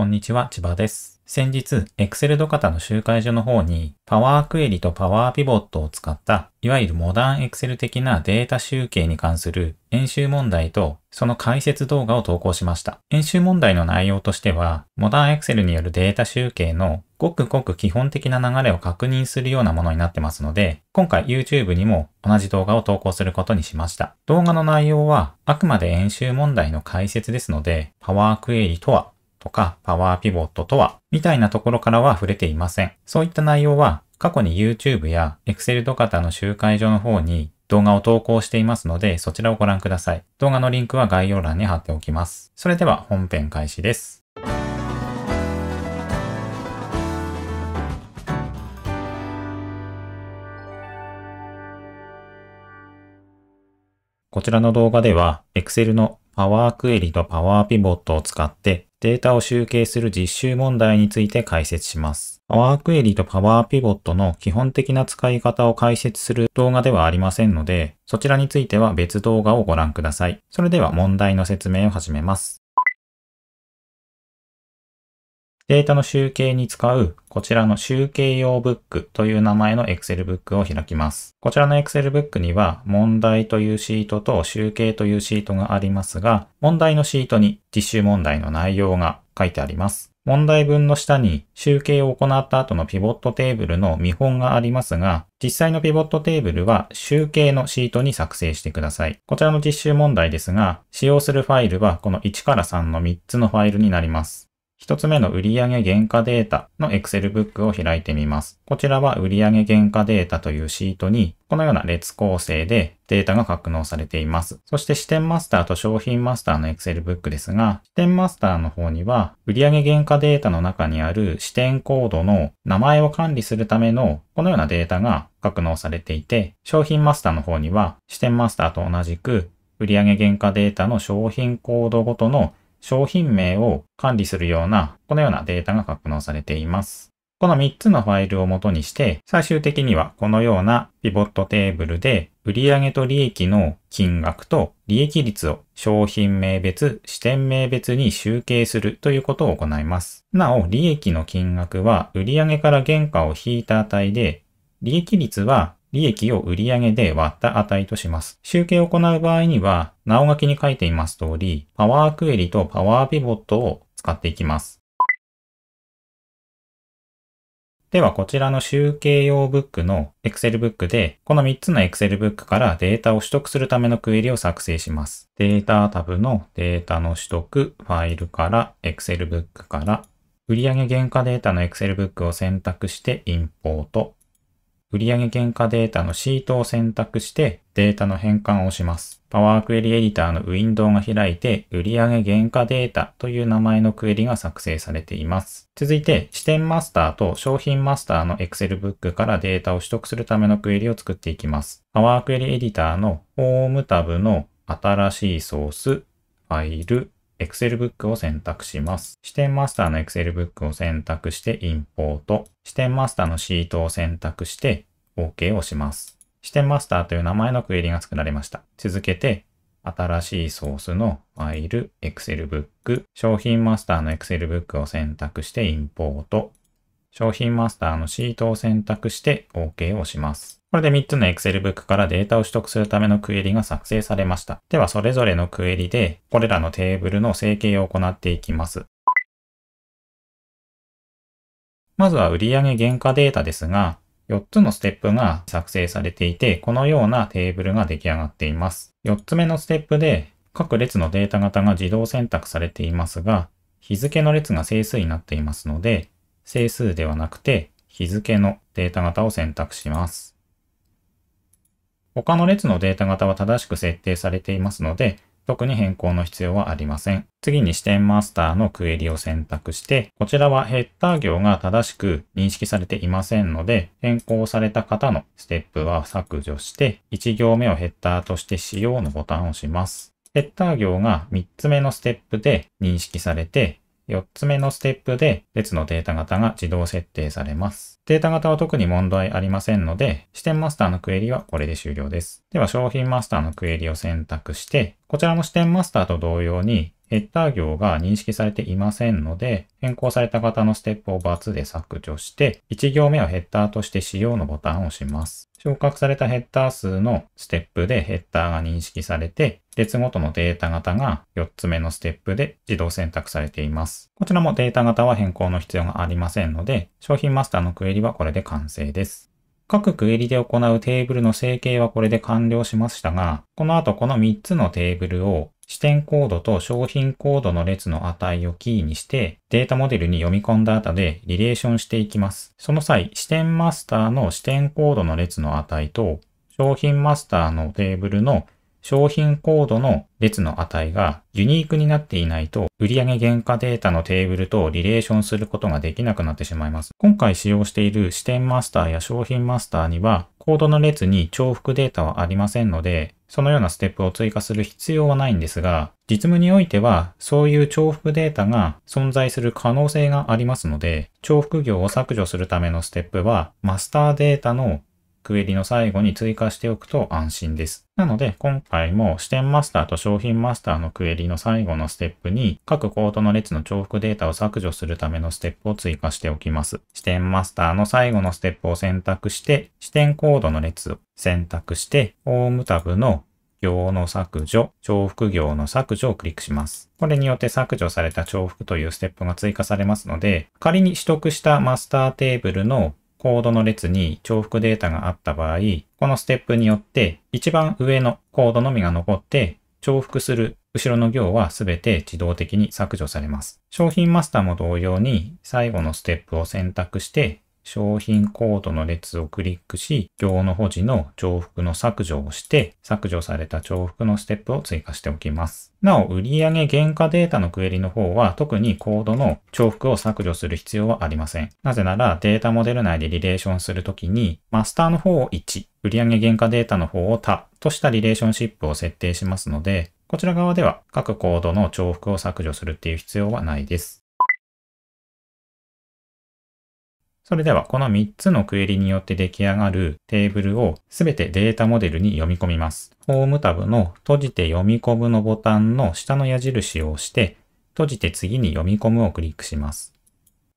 こんにちは、千葉です。先日、Excel ドカタの集会所の方に、パワークエリとパワーピボットを使った、いわゆるモダン Excel 的なデータ集計に関する演習問題と、その解説動画を投稿しました。演習問題の内容としては、モダン Excel によるデータ集計のごくごく基本的な流れを確認するようなものになってますので、今回 YouTube にも同じ動画を投稿することにしました。動画の内容は、あくまで演習問題の解説ですので、パワークエリとはとかパワーピボットとは、みたいなところからは触れていません。そういった内容は過去に YouTube や Excel とかの集会所の方に動画を投稿していますので、そちらをご覧ください。動画のリンクは概要欄に貼っておきます。それでは本編開始です。こちらの動画では、Excel のパワークエリとパワーピボットを使ってデータを集計する実習問題について解説します。パワークエリとパワーピボットの基本的な使い方を解説する動画ではありませんので、そちらについては別動画をご覧ください。それでは問題の説明を始めます。データの集計に使うこちらの集計用ブックという名前の Excel ブックを開きます。こちらの Excel ブックには問題というシートと集計というシートがありますが、問題のシートに実習問題の内容が書いてあります。問題文の下に集計を行った後のピボットテーブルの見本がありますが、実際のピボットテーブルは集計のシートに作成してください。こちらの実習問題ですが、使用するファイルはこの1から3の3つのファイルになります。一つ目の売上原価データの Excel ブックを開いてみます。こちらは売上原価データというシートに、このような列構成でデータが格納されています。そして視点マスターと商品マスターの Excel ブックですが、視点マスターの方には、売上原価データの中にある視点コードの名前を管理するための、このようなデータが格納されていて、商品マスターの方には、視点マスターと同じく、売上原価データの商品コードごとの商品名を管理するような、このようなデータが格納されています。この3つのファイルを元にして、最終的にはこのようなピボットテーブルで、売上と利益の金額と利益率を商品名別、支店名別に集計するということを行います。なお、利益の金額は売上から原価を引いた値で、利益率は利益を売上で割った値とします。集計を行う場合には、直書きに書いています通り、パワークエリとパワーピボットを使っていきます。ではこちらの集計用ブックの Excel ブックで、この3つの Excel ブックからデータを取得するためのクエリを作成します。データタブのデータの取得、ファイルから Excel ブックから、売上原価データの Excel ブックを選択してインポート、売上原価データのシートを選択してデータの変換をします。パワークエリエディターのウィンドウが開いて、売上原価データという名前のクエリが作成されています。続いて、視点マスターと商品マスターの Excel ブックからデータを取得するためのクエリを作っていきます。パワークエリエディターのホームタブの新しいソース、ファイル、Excel ブックを選択します。視点マスターの Excel ブックを選択してインポート。視点マスターのシートを選択して OK を押します。視点マスターという名前のクエリが作られました。続けて、新しいソースのファイル、Excel ブック、商品マスターの Excel ブックを選択してインポート。商品マスターのシートを選択して OK を押します。これで3つの Excel ブックからデータを取得するためのクエリが作成されました。ではそれぞれのクエリでこれらのテーブルの整形を行っていきます。まずは売上原価データですが、4つのステップが作成されていて、このようなテーブルが出来上がっています。4つ目のステップで、各列のデータ型が自動選択されていますが、日付の列が整数になっていますので、整数ではなくて日付のデータ型を選択します。他の列のデータ型は正しく設定されていますので、特に変更の必要はありません。次に視点マスターのクエリを選択して、こちらはヘッダー行が正しく認識されていませんので、変更された方のステップは削除して、1行目をヘッダーとして使用のボタンを押します。ヘッダー行が3つ目のステップで認識されて、4つ目のステップで列のデータ型が自動設定されます。データ型は特に問題ありませんので、視点マスターのクエリはこれで終了です。では商品マスターのクエリを選択して、こちらも視点マスターと同様にヘッダー行が認識されていませんので、変更された型のステップをバツで削除して、1行目をヘッダーとして使用のボタンを押します。昇格されたヘッダー数のステップでヘッダーが認識されて、列ごとのデータ型が4つ目のステップで自動選択されています。こちらもデータ型は変更の必要がありませんので、商品マスターのクエリはこれで完成です。各クエリで行うテーブルの整形はこれで完了しましたが、この後この3つのテーブルを視点コードと商品コードの列の値をキーにして、データモデルに読み込んだ後でリレーションしていきます。その際、視点マスターの視点コードの列の値と、商品マスターのテーブルの商品コードの列の値がユニークになっていないと売上原価データのテーブルとリレーションすることができなくなってしまいます。今回使用している視点マスターや商品マスターにはコードの列に重複データはありませんので、そのようなステップを追加する必要はないんですが、実務においてはそういう重複データが存在する可能性がありますので、重複行を削除するためのステップはマスターデータのクエリの最後に追加しておくと安心です。なので、今回も視点マスターと商品マスターのクエリの最後のステップに、各コートの列の重複データを削除するためのステップを追加しておきます。視点マスターの最後のステップを選択して、視点コードの列を選択して、ホームタブの行の削除、重複行の削除をクリックします。これによって削除された重複というステップが追加されますので、仮に取得したマスターテーブルのコードの列に重複データがあった場合、このステップによって一番上のコードのみが残って重複する後ろの行は全て自動的に削除されます。商品マスターも同様に最後のステップを選択して商品コードの列をクリックし、行の保持の重複の削除をして、削除された重複のステップを追加しておきます。なお、売上原価データのクエリの方は特にコードの重複を削除する必要はありません。なぜならデータモデル内でリレーションするときに、マスターの方を1、売上原価データの方を他としたリレーションシップを設定しますので、こちら側では各コードの重複を削除するっていう必要はないです。それではこの3つのクエリによって出来上がるテーブルをすべてデータモデルに読み込みます。ホームタブの閉じて読み込むのボタンの下の矢印を押して閉じて次に読み込むをクリックします。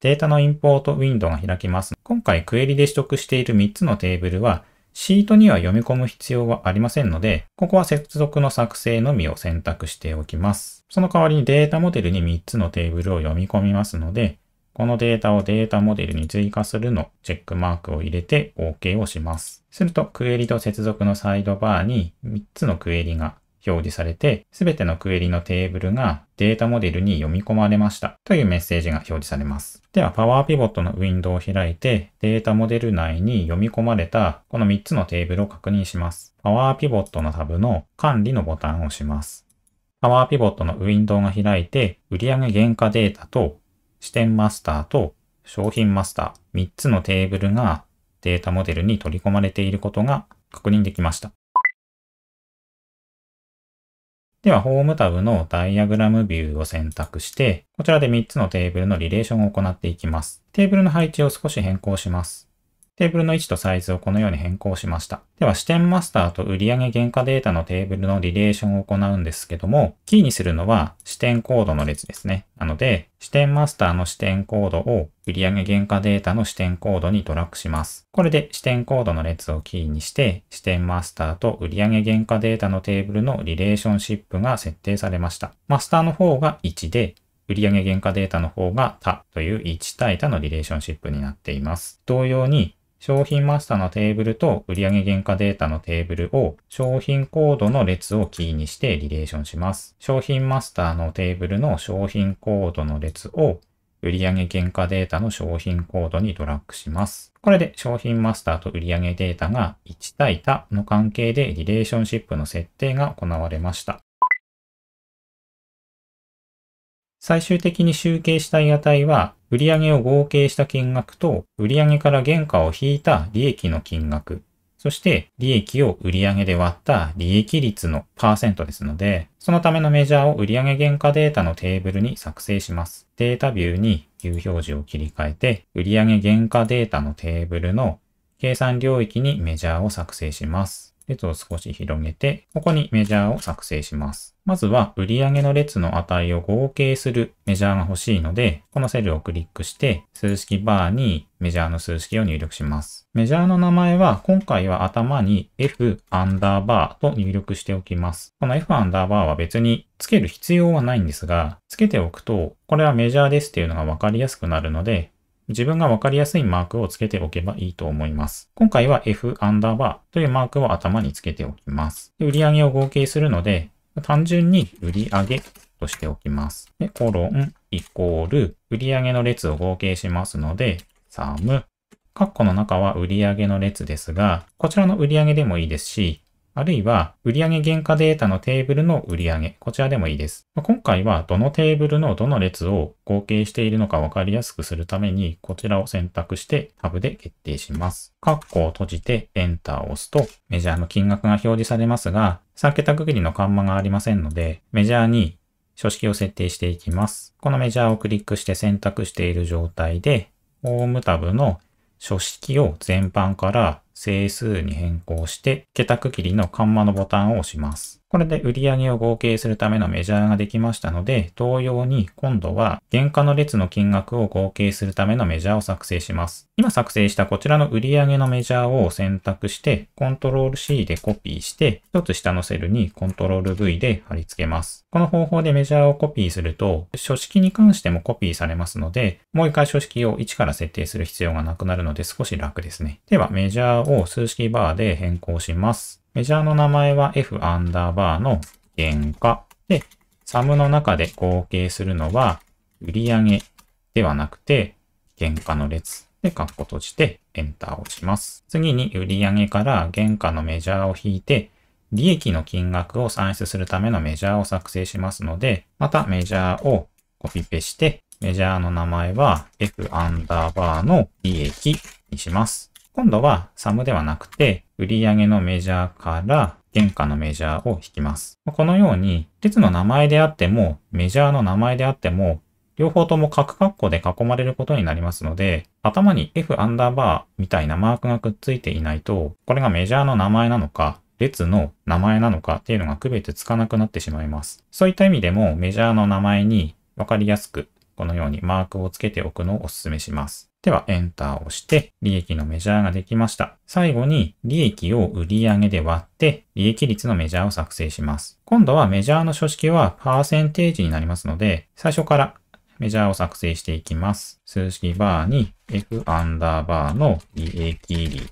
データのインポートウィンドウが開きます。今回クエリで取得している3つのテーブルはシートには読み込む必要はありませんので、ここは接続の作成のみを選択しておきます。その代わりにデータモデルに3つのテーブルを読み込みますので、このデータをデータモデルに追加するのチェックマークを入れて OK をします。するとクエリと接続のサイドバーに3つのクエリが表示されて、すべてのクエリのテーブルがデータモデルに読み込まれましたというメッセージが表示されます。では、パワーピボットのウィンドウを開いて、データモデル内に読み込まれたこの3つのテーブルを確認します。パワーピボットのタブの管理のボタンを押します。パワーピボットのウィンドウが開いて、売上原価データと視点マスターと商品マスター3つのテーブルがデータモデルに取り込まれていることが確認できました。では、ホームタブのダイアグラムビューを選択して、こちらで3つのテーブルのリレーションを行っていきます。テーブルの配置を少し変更します。テーブルの位置とサイズをこのように変更しました。では、視点マスターと売上原価データのテーブルのリレーションを行うんですけども、キーにするのは視点コードの列ですね。なので、視点マスターの視点コードを売上原価データの視点コードにドラッグします。これで視点コードの列をキーにして、視点マスターと売上原価データのテーブルのリレーションシップが設定されました。マスターの方が1で、売上原価データの方が他という1対他のリレーションシップになっています。同様に商品マスターのテーブルと売上原価データのテーブルを商品コードの列をキーにしてリレーションします。商品マスターのテーブルの商品コードの列を売上原価データの商品コードにドラッグします。これで商品マスターと売上データが1対多の関係でリレーションシップの設定が行われました。最終的に集計したい値は売上を合計した金額と、売上から原価を引いた利益の金額、そして利益を売上で割った利益率のパーセントですので、そのためのメジャーを売上原価データのテーブルに作成します。データビューに U 表示を切り替えて、売上原価データのテーブルの計算領域にメジャーを作成します。列を少し広げて、ここにメジャーを作成します。まずは売上の列の値を合計するメジャーが欲しいので、このセルをクリックして、数式バーにメジャーの数式を入力します。メジャーの名前は今回は頭に f アンダーバーと入力しておきます。この f アンダーバーは別につける必要はないんですが、つけておくと、これはメジャーですっていうのがわかりやすくなるので、自分がわかりやすいマークをつけておけばいいと思います。今回は F アンダーバーというマークを頭につけておきます。で売上を合計するので、単純に売上としておきます。で、コロンイコール売上の列を合計しますので、サム。カッコの中は売上の列ですが、こちらの売上でもいいですし、あるいは、売上原価データのテーブルの売上、こちらでもいいです。今回は、どのテーブルのどの列を合計しているのか分かりやすくするために、こちらを選択してタブで決定します。カッコを閉じて、エンターを押すと、メジャーの金額が表示されますが、3桁区切りのカンマがありませんので、メジャーに書式を設定していきます。このメジャーをクリックして選択している状態で、ホームタブの書式を全般から整数に変更して、桁区切りのカンマのボタンを押します。これで売り上げを合計するためのメジャーができましたので、同様に今度は原価の列の金額を合計するためのメジャーを作成します。今作成したこちらの売上のメジャーを選択して、Ctrl C でコピーして、一つ下のセルに Ctrl V で貼り付けます。この方法でメジャーをコピーすると、書式に関してもコピーされますので、もう一回書式を1から設定する必要がなくなるので少し楽ですね。では、メジャーを数式バーで変更します。メジャーの名前は f アンダーバーの原価で、サムの中で合計するのは売上ではなくて原価の列でカッコ閉じてエンターを押します。次に売上から原価のメジャーを引いて利益の金額を算出するためのメジャーを作成しますので、またメジャーをコピペしてメジャーの名前は f アンダーバーの利益にします。今度はサムではなくて、売上のメジャーから原価のメジャーを引きます。このように、列の名前であっても、メジャーの名前であっても、両方とも角括弧で囲まれることになりますので、頭に F アンダーバーみたいなマークがくっついていないと、これがメジャーの名前なのか、列の名前なのかっていうのが区別つかなくなってしまいます。そういった意味でもメジャーの名前にわかりやすく、このようにマークをつけておくのをお勧めします。では、エンターを押して、利益のメジャーができました。最後に、利益を売上で割って、利益率のメジャーを作成します。今度はメジャーの書式は、パーセンテージになりますので、最初からメジャーを作成していきます。数式バーに F アンダーバーの利益率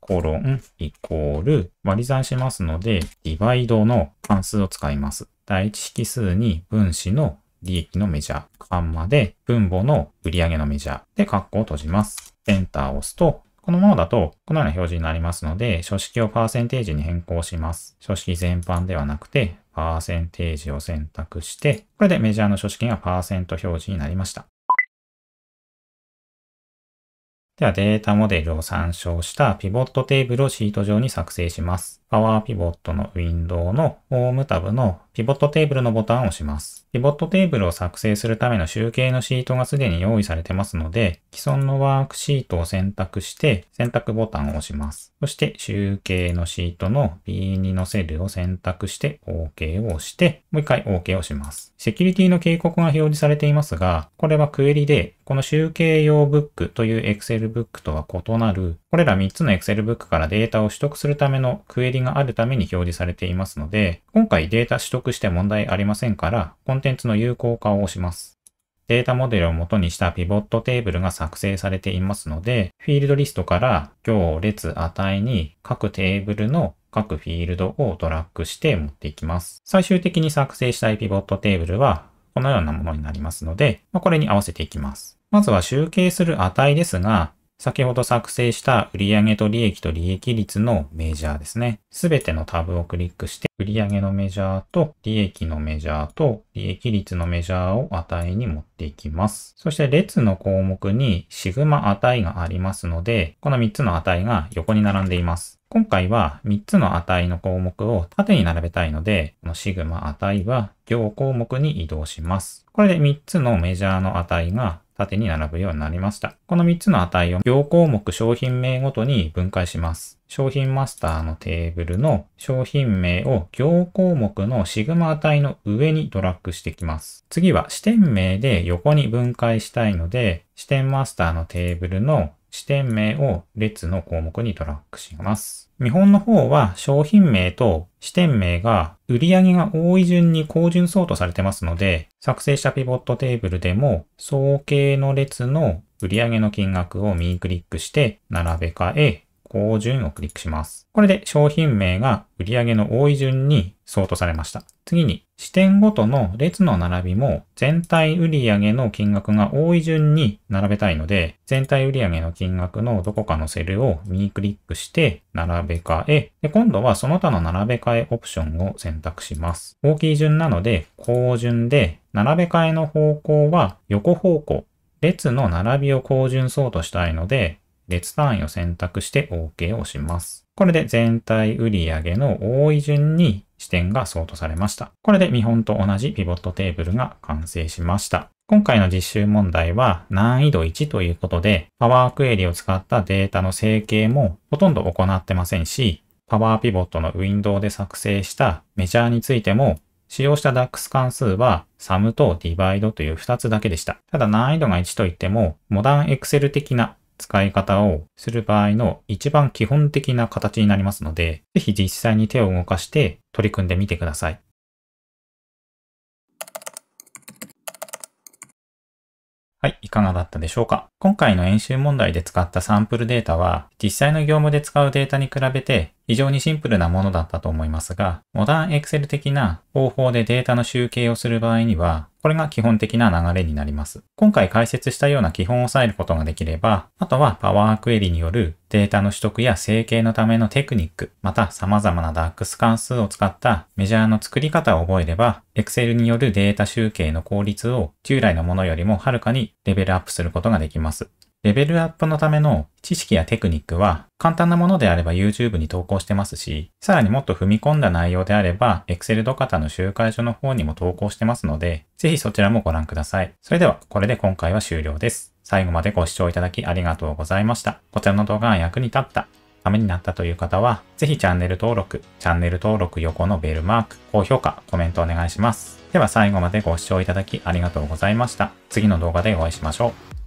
コロンイコール割り算しますので、ディバイドの関数を使います。第1式数に分子の利益のメジャー、カンマで分母の売上のメジャーで括弧を閉じます。エンターを押すと、このままだと、このような表示になりますので、書式をパーセンテージに変更します。書式全般ではなくて、パーセンテージを選択して、これでメジャーの書式がパーセント表示になりました。ではデータモデルを参照したピボットテーブルをシート上に作成します。パワーピボットのウィンドウのホームタブのピボットテーブルのボタンを押します。ピボットテーブルを作成するための集計のシートがすでに用意されてますので、既存のワークシートを選択して、選択ボタンを押します。そして、集計のシートの B2 のセルを選択して OK を押して、もう一回 OK を押します。セキュリティの警告が表示されていますが、これはクエリで、この集計用ブックという Excel ブックとは異なるこれら3つの Excel ブックからデータを取得するためのクエリがあるために表示されていますので、今回データ取得して問題ありませんから、コンテンツの有効化を押します。データモデルを元にしたピボットテーブルが作成されていますので、フィールドリストから行列値に各テーブルの各フィールドをドラッグして持っていきます。最終的に作成したいピボットテーブルはこのようなものになりますので、これに合わせていきます。まずは集計する値ですが、先ほど作成した売上と利益と利益率のメジャーですね。すべてのタブをクリックして、売上のメジャーと利益のメジャーと利益率のメジャーを値に持っていきます。そして列の項目にシグマ値がありますので、この3つの値が横に並んでいます。今回は3つの値の項目を縦に並べたいので、このシグマ値は行項目に移動します。これで3つのメジャーの値が縦に並ぶようになりました。この3つの値を行項目商品名ごとに分解します。商品マスターのテーブルの商品名を行項目のシグマ値の上にドラッグしてきます。次は視点名で横に分解したいので、視点マスターのテーブルの支店名を列の項目にトラックします。見本の方は商品名と支店名が売上が多い順に高順相当されてますので、作成したピボットテーブルでも総計の列の売上の金額を右クリックして並べ替え、高順をクリックします。これで商品名が売上の多い順にソートされました。次に、支店ごとの列の並びも全体売上の金額が多い順に並べたいので、全体売上の金額のどこかのセルを右クリックして並べ替え、で今度はその他の並べ替えオプションを選択します。大きい順なので、高順で、並べ替えの方向は横方向列の並びを高順そうとしたいので、列単位を選択して OK を押します。これで全体売上の多い順に視点がソートされました。これで見本と同じピボットテーブルが完成しました。今回の実習問題は難易度1ということで、パワークエリを使ったデータの整形もほとんど行ってませんし、パワーピボットのウィンドウで作成したメジャーについても使用した DAX 関数は、サムとディバイドという2つだけでした。ただ難易度が1といっても、モダン Excel 的な使い方をする場合の一番基本的な形になりますので、ぜひ実際に手を動かして取り組んでみてください。はい、いかがだったでしょうか今回の演習問題で使ったサンプルデータは、実際の業務で使うデータに比べて非常にシンプルなものだったと思いますが、モダンエクセル的な方法でデータの集計をする場合には、これが基本的な流れになります。今回解説したような基本を抑えることができれば、あとはパワークエリによるデータの取得や整形のためのテクニック、また様々な DAX 関数を使ったメジャーの作り方を覚えれば、Excel によるデータ集計の効率を従来のものよりもはるかにレベルアップすることができます。レベルアップのための知識やテクニックは簡単なものであれば YouTube に投稿してますし、さらにもっと踏み込んだ内容であれば Excel ドカタの集会所の方にも投稿してますので、ぜひそちらもご覧ください。それではこれで今回は終了です。最後までご視聴いただきありがとうございました。こちらの動画が役に立った、ためになったという方は、ぜひチャンネル登録、チャンネル登録横のベルマーク、高評価、コメントお願いします。では最後までご視聴いただきありがとうございました。次の動画でお会いしましょう。